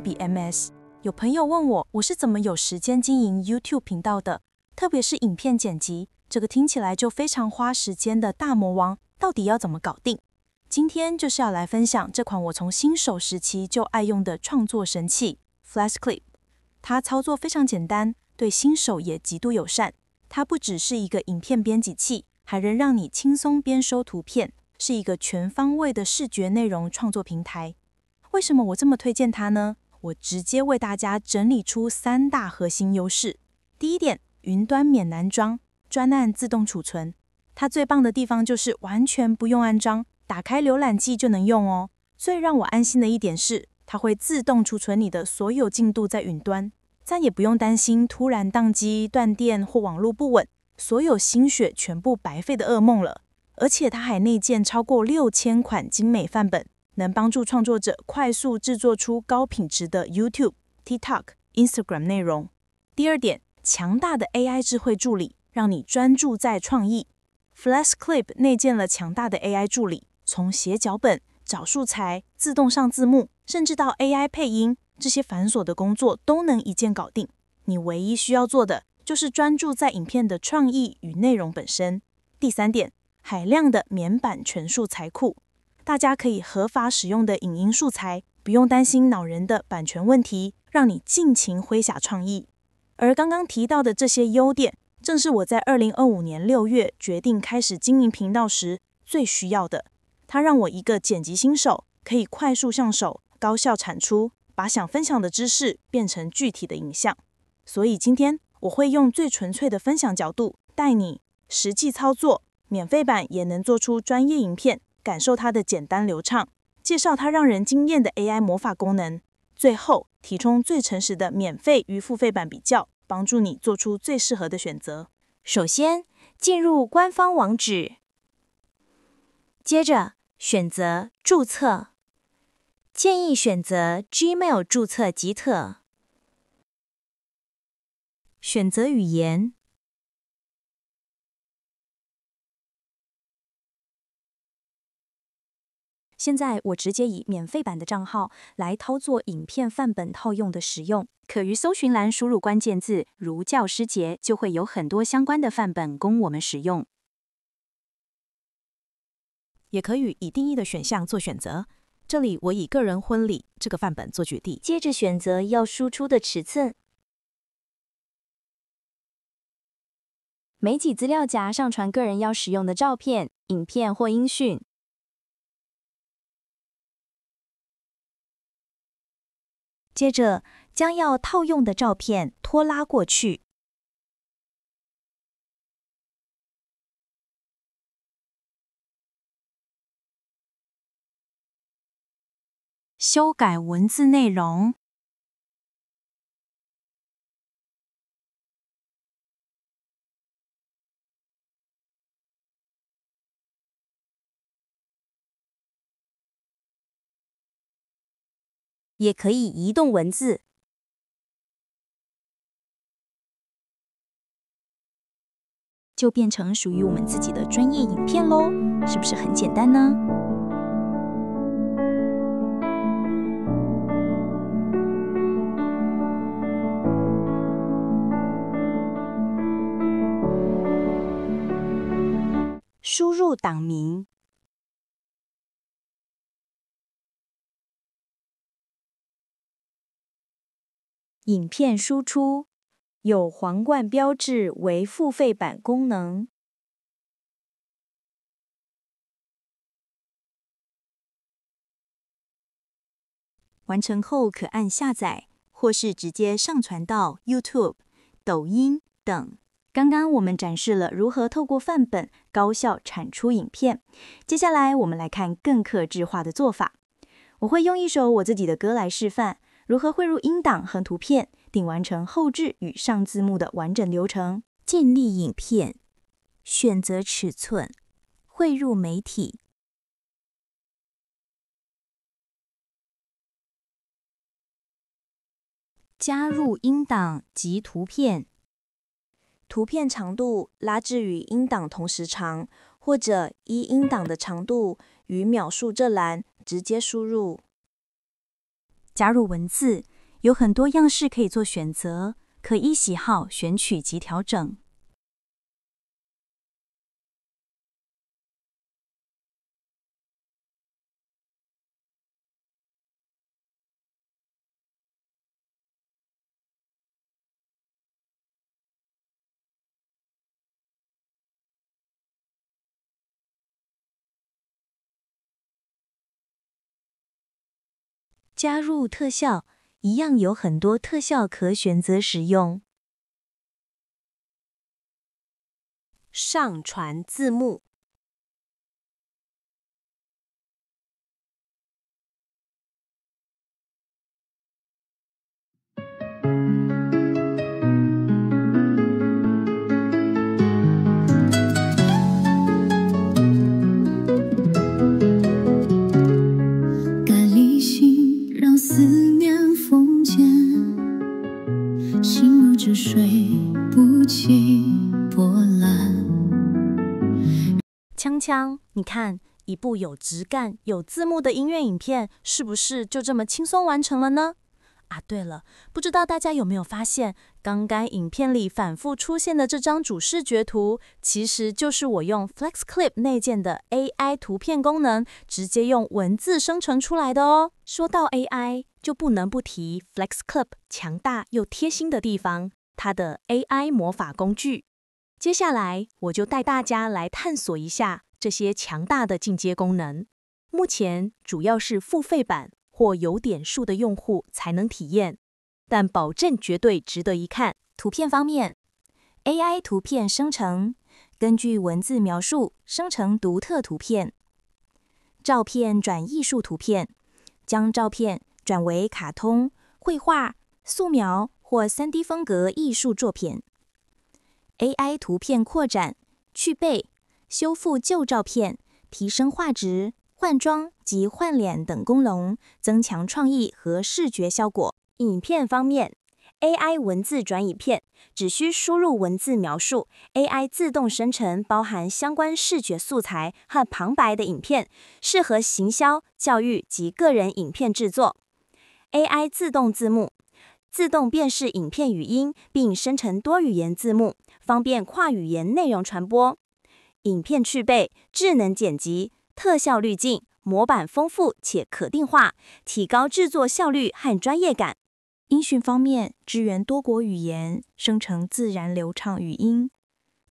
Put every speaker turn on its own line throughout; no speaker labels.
BMS，有朋友问我我是怎么有时间经营 YouTube 频道的，特别是影片剪辑，这个听起来就非常花时间的大魔王，到底要怎么搞定？今天就是要来分享这款我从新手时期就爱用的创作神器 FlashClip，它操作非常简单，对新手也极度友善。它不只是一个影片编辑器，还能让你轻松编收图片，是一个全方位的视觉内容创作平台。为什么我这么推荐它呢？我直接为大家整理出三大核心优势。第一点，云端免安装，专案自动储存。它最棒的地方就是完全不用安装，打开浏览器就能用哦。最让我安心的一点是，它会自动储存你的所有进度在云端，再也不用担心突然宕机、断电或网络不稳，所有心血全部白费的噩梦了。而且它还内建超过六千款精美范本。能帮助创作者快速制作出高品质的 YouTube、TikTok、Instagram 内容。第二点，强大的 AI 智慧助理让你专注在创意。FlashClip 内建了强大的 AI 助理，从写脚本、找素材、自动上字幕，甚至到 AI 配音，这些繁琐的工作都能一键搞定。你唯一需要做的就是专注在影片的创意与内容本身。第三点，海量的免版权素材库。大家可以合法使用的影音素材，不用担心恼人的版权问题，让你尽情挥洒创意。而刚刚提到的这些优点，正是我在二零二五年六月决定开始经营频道时最需要的。它让我一个剪辑新手可以快速上手，高效产出，把想分享的知识变成具体的影像。所以今天我会用最纯粹的分享角度，带你实际操作，免费版也能做出专业影片。感受它的简单流畅，介绍它让人惊艳的 AI 魔法功能，最后，提供最诚实的免费与付费版比较，帮助你做出最适合的选择。首先，进入官方网址，接着选择注册，建议选择 Gmail 注册即可。选择语言。现在我直接以免费版的账号来操作影片范本套用的使用，可于搜寻栏输入关键字，如教师节，就会有很多相关的范本供我们使用。也可以以定义的选项做选择，这里我以个人婚礼这个范本做决定。接着选择要输出的尺寸，媒体资料夹上传个人要使用的照片、影片或音讯。接着，将要套用的照片拖拉过去，修改文字内容。也可以移动文字，就变成属于我们自己的专业影片喽，是不是很简单呢？输入党名。影片输出有皇冠标志为付费版功能。完成后可按下载，或是直接上传到 YouTube、抖音等。刚刚我们展示了如何透过范本高效产出影片，接下来我们来看更克制化的做法。我会用一首我自己的歌来示范。如何汇入音档和图片，并完成后置与上字幕的完整流程？建立影片，选择尺寸，汇入媒体，加入音档及图片。图片长度拉至与音档同时长，或者依音档的长度与秒数这栏直接输入。加入文字有很多样式可以做选择，可依喜好选取及调整。加入特效，一样有很多特效可选择使用。上传字幕。你看，一部有质感、有字幕的音乐影片，是不是就这么轻松完成了呢？啊，对了，不知道大家有没有发现，刚刚影片里反复出现的这张主视觉图，其实就是我用 FlexClip 内建的 AI 图片功能，直接用文字生成出来的哦。说到 AI，就不能不提 FlexClip 强大又贴心的地方，它的 AI 魔法工具。接下来，我就带大家来探索一下。这些强大的进阶功能，目前主要是付费版或有点数的用户才能体验，但保证绝对值得一看。图片方面，AI 图片生成，根据文字描述生成独特图片；照片转艺术图片，将照片转为卡通、绘画、素描或 3D 风格艺术作品；AI 图片扩展，去背修复旧照片、提升画质、换装及换脸等功能，增强创意和视觉效果。影片方面，AI 文字转影片只需输入文字描述，AI 自动生成包含相关视觉素材和旁白的影片，适合行销、教育及个人影片制作。AI 自动字幕，自动辨识影片语音并生成多语言字幕，方便跨语言内容传播。影片去背、智能剪辑、特效滤镜、模板丰富且可定化，提高制作效率和专业感。音讯方面，支援多国语言，生成自然流畅语音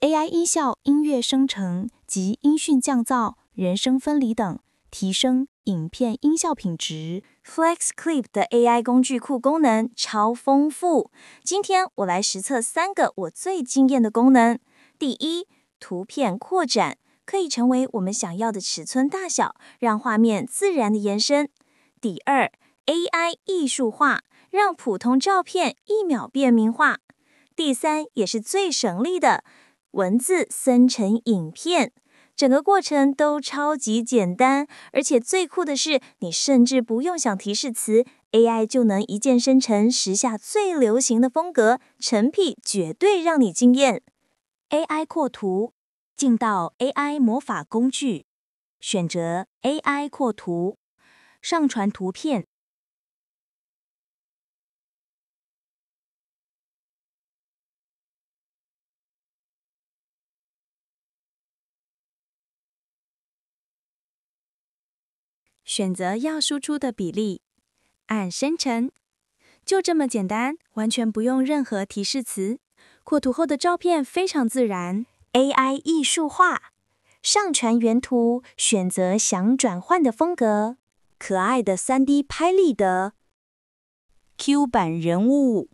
，AI 音效、音乐生成及音讯降噪、人声分离等，提升影片音效品质。FlexClip 的 AI 工具库功能超丰富，今天我来实测三个我最惊艳的功能。第一。图片扩展可以成为我们想要的尺寸大小，让画面自然的延伸。第二，AI 艺术化，让普通照片一秒变名画。第三，也是最省力的，文字生成影片，整个过程都超级简单，而且最酷的是，你甚至不用想提示词，AI 就能一键生成时下最流行的风格，成品绝对让你惊艳。AI 扩图，进到 AI 魔法工具，选择 AI 扩图，上传图片，选择要输出的比例，按生成，就这么简单，完全不用任何提示词。扩图后的照片非常自然。AI 艺术化，上传原图，选择想转换的风格：可爱的 3D 拍立得 Q 版人物、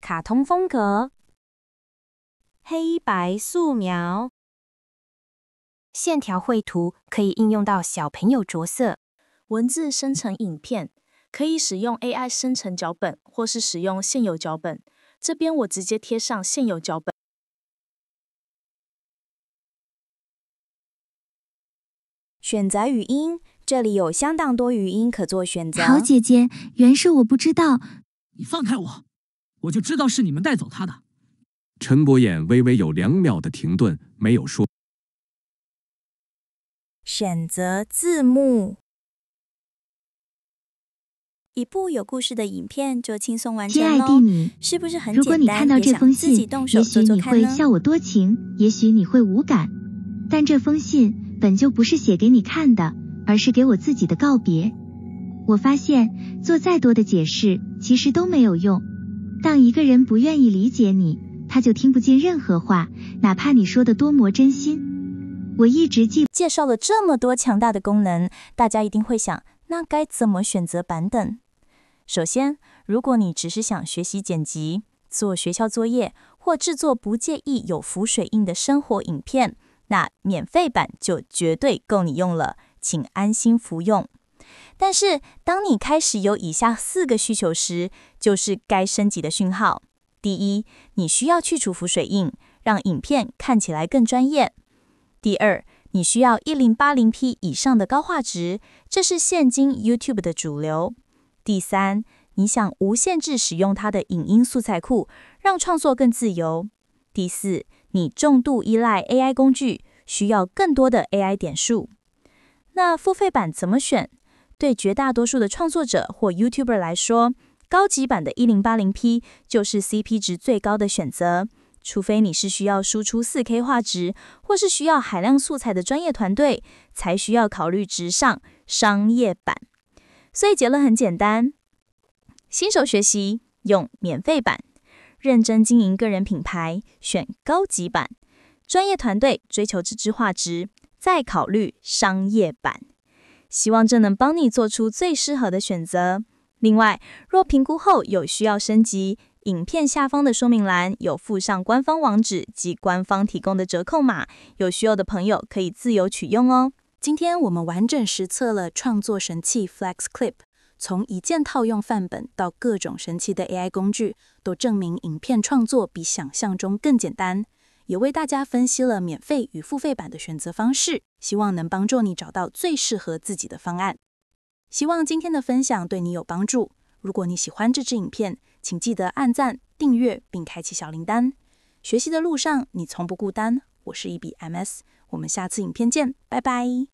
卡通风格、黑白素描、线条绘图，可以应用到小朋友着色。文字生成影片，可以使用 AI 生成脚本，或是使用现有脚本。这边我直接贴上现有脚本，选择语音，这里有相当多语音可做选择。好姐姐，原是我不知道。你放开我！我就知道是你们带走他的。陈博衍微微有两秒的停顿，没有说。选择字幕。一部有故事的影片就轻松完成喽。爱的你，是不是很简单？如果你看到这封信，也许你会笑我多情，也许你会无感。但这封信本就不是写给你看的，而是给我自己的告别。我发现，做再多的解释，其实都没有用。当一个人不愿意理解你，他就听不进任何话，哪怕你说的多么真心。我一直记介绍了这么多强大的功能，大家一定会想，那该怎么选择版本？首先，如果你只是想学习剪辑、做学校作业或制作不介意有浮水印的生活影片，那免费版就绝对够你用了，请安心服用。但是，当你开始有以下四个需求时，就是该升级的讯号：第一，你需要去除浮水印，让影片看起来更专业；第二，你需要一零八零 P 以上的高画质，这是现今 YouTube 的主流。第三，你想无限制使用它的影音素材库，让创作更自由。第四，你重度依赖 AI 工具，需要更多的 AI 点数。那付费版怎么选？对绝大多数的创作者或 YouTuber 来说，高级版的 1080P 就是 CP 值最高的选择。除非你是需要输出 4K 画质，或是需要海量素材的专业团队，才需要考虑直上商业版。所以结论很简单：新手学习用免费版，认真经营个人品牌选高级版，专业团队追求这支画质再考虑商业版。希望这能帮你做出最适合的选择。另外，若评估后有需要升级，影片下方的说明栏有附上官方网址及官方提供的折扣码，有需要的朋友可以自由取用哦。今天我们完整实测了创作神器 FlexClip，从一键套用范本到各种神奇的 AI 工具，都证明影片创作比想象中更简单。也为大家分析了免费与付费版的选择方式，希望能帮助你找到最适合自己的方案。希望今天的分享对你有帮助。如果你喜欢这支影片，请记得按赞、订阅并开启小铃铛。学习的路上你从不孤单，我是一笔 m s 我们下次影片见，拜拜。